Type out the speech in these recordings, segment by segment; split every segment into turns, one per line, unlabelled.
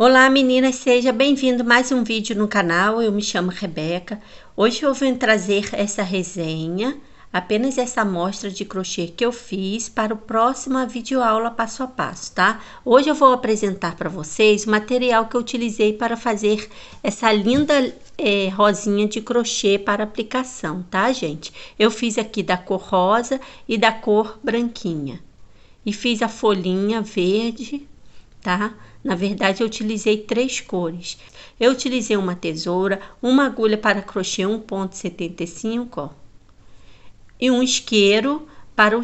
Olá meninas, seja bem-vindo mais um vídeo no canal. Eu me chamo Rebeca. Hoje eu vim trazer essa resenha, apenas essa amostra de crochê que eu fiz para o próxima aula passo a passo, tá? Hoje eu vou apresentar para vocês o material que eu utilizei para fazer essa linda é, rosinha de crochê para aplicação, tá, gente? Eu fiz aqui da cor rosa e da cor branquinha e fiz a folhinha verde, tá? Na verdade, eu utilizei três cores. Eu utilizei uma tesoura, uma agulha para crochê 1.75, ó, e um isqueiro para,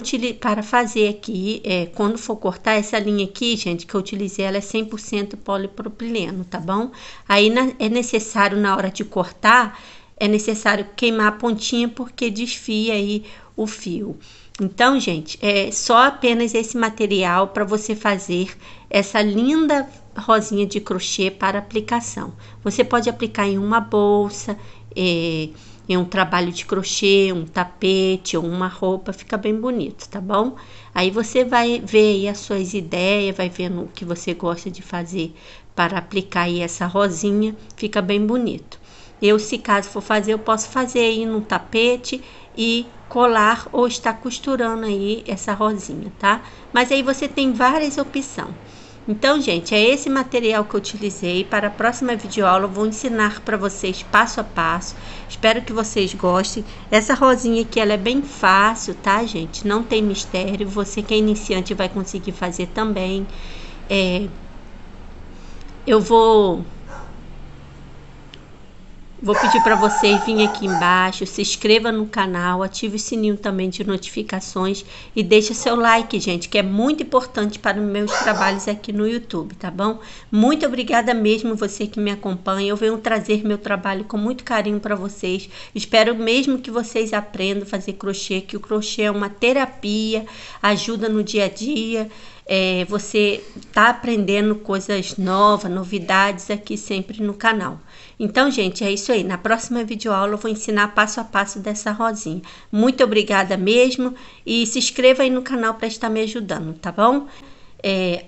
para fazer aqui, é, quando for cortar essa linha aqui, gente, que eu utilizei, ela é 100% polipropileno, tá bom? Aí na, é necessário, na hora de cortar, é necessário queimar a pontinha, porque desfia aí o fio. Então, gente, é só apenas esse material para você fazer essa linda rosinha de crochê para aplicação. Você pode aplicar em uma bolsa, é, em um trabalho de crochê, um tapete ou uma roupa, fica bem bonito, tá bom? Aí você vai ver aí as suas ideias, vai vendo o que você gosta de fazer para aplicar aí essa rosinha, fica bem bonito. Eu, se caso for fazer, eu posso fazer aí no tapete e colar ou estar costurando aí essa rosinha, tá? Mas aí você tem várias opções. Então, gente, é esse material que eu utilizei. Para a próxima videoaula, eu vou ensinar para vocês passo a passo. Espero que vocês gostem. Essa rosinha aqui, ela é bem fácil, tá, gente? Não tem mistério. Você que é iniciante vai conseguir fazer também. É... Eu vou Vou pedir para vocês virem aqui embaixo, se inscreva no canal, ative o sininho também de notificações e deixe seu like, gente, que é muito importante para os meus trabalhos aqui no YouTube, tá bom? Muito obrigada mesmo você que me acompanha. Eu venho trazer meu trabalho com muito carinho para vocês. Espero mesmo que vocês aprendam a fazer crochê, que o crochê é uma terapia, ajuda no dia a dia. É, você está aprendendo coisas novas, novidades aqui sempre no canal. Então, gente, é isso aí aí, na próxima videoaula eu vou ensinar passo a passo dessa rosinha. Muito obrigada mesmo e se inscreva aí no canal para estar me ajudando, tá bom? É,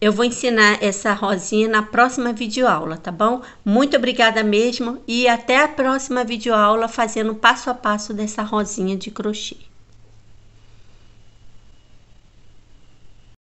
eu vou ensinar essa rosinha na próxima videoaula, tá bom? Muito obrigada mesmo e até a próxima videoaula fazendo passo a passo dessa rosinha de crochê.